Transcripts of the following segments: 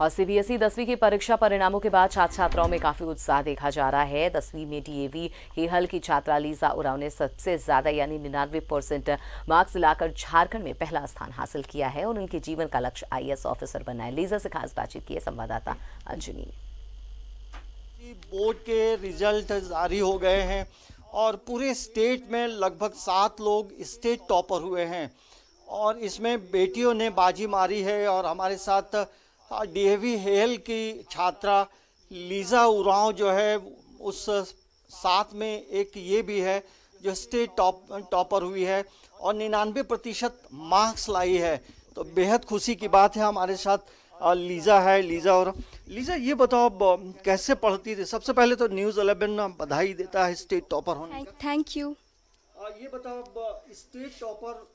और CBSE e दसवीं की परीक्षा परिणामों के बाद छात्र छात्राओं में काफी उत्साह देखा जा रहा है दसवीं में डीएवी हेहल की छात्रा लीजा उराव ने सबसे ज्यादा यानी निन्यानवे परसेंट मार्क्स लाकर झारखंड में पहला स्थान हासिल किया है और उनके जीवन का लक्ष्य आई ऑफिसर बनना है लीजा से खास बातचीत की है संवाददाता अंजनी e बोर्ड के रिजल्ट जारी हो गए हैं और पूरे स्टेट में लगभग सात लोग स्टेट टॉपर हुए हैं और इसमें बेटियों ने बाजी मारी है और हमारे साथ हाँ, डीएवी हेल की छात्रा लीजा उराव जो है उस साथ में एक ये भी है जो स्टेट टॉप टॉपर हुई है और निन्यानवे प्रतिशत मार्क्स लाई है तो बेहद खुशी की बात है हमारे साथ लीजा है लीजा और लीजा ये बताओ कैसे पढ़ती थी सबसे पहले तो न्यूज़ अलेवन बधाई देता है स्टेट टॉपर होने थैंक यू ये बताओ स्टेट टॉपर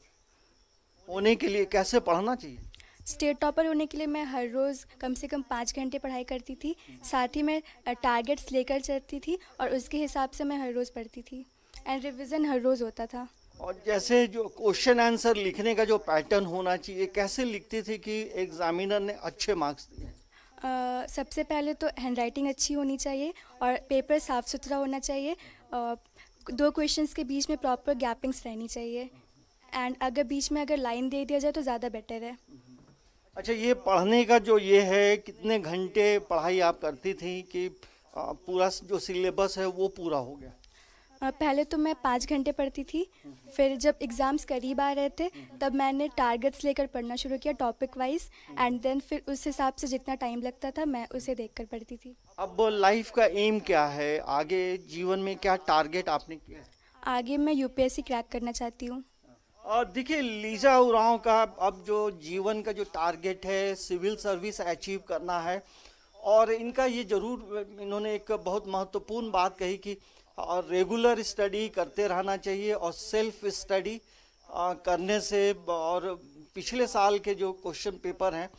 होने के लिए कैसे पढ़ना चाहिए स्टेट टॉपर होने के लिए मैं हर रोज़ कम से कम पाँच घंटे पढ़ाई करती थी साथ ही मैं टारगेट्स लेकर चलती थी और उसके हिसाब से मैं हर रोज़ पढ़ती थी एंड रिविज़न हर रोज़ होता था और जैसे जो क्वेश्चन आंसर लिखने का जो पैटर्न होना चाहिए कैसे लिखती थी कि एग्जामिनर ने अच्छे मार्क्स दिए सबसे पहले तो हैंड राइटिंग अच्छी होनी चाहिए और पेपर साफ़ सुथरा होना चाहिए दो क्वेश्चंस के बीच में प्रॉपर गैपिंग्स रहनी चाहिए एंड अगर बीच में अगर लाइन दे दिया जाए तो ज़्यादा बेटर है अच्छा ये पढ़ने का जो ये है कितने घंटे पढ़ाई आप करती थी कि पूरा जो सिलेबस है वो पूरा हो गया पहले तो मैं पाँच घंटे पढ़ती थी फिर जब एग्ज़ाम्स करीब आ रहे थे तब मैंने टारगेट्स लेकर पढ़ना शुरू किया टॉपिक वाइज एंड देन फिर उस हिसाब से जितना टाइम लगता था मैं उसे कर पढ़ती थी अब लाइफ का एम क्या है आगे जीवन में क्या टारगेट आपने किया आगे मैं यूपीएससी क्रैक करना चाहती हूँ और देखिए लीजा उराव का अब जो जीवन का जो टारगेट है सिविल सर्विस अचीव करना है और इनका ये जरूर इन्होंने एक बहुत महत्वपूर्ण बात कही कि और रेगुलर स्टडी करते रहना चाहिए और सेल्फ स्टडी करने से और पिछले साल के जो क्वेश्चन पेपर हैं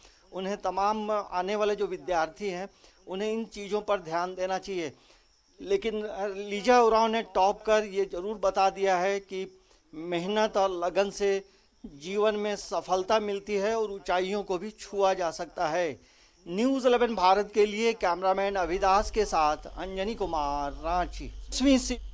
उन्हें तमाम आने वाले जो विद्यार्थी हैं उन्हें इन चीज़ों पर ध्यान देना चाहिए लेकिन लीजा उराव ने टॉप कर ये ज़रूर बता दिया है कि मेहनत और लगन से जीवन में सफलता मिलती है और ऊंचाइयों को भी छुआ जा सकता है न्यूज इलेवन भारत के लिए कैमरामैन अभिदास के साथ अंजनी कुमार रांची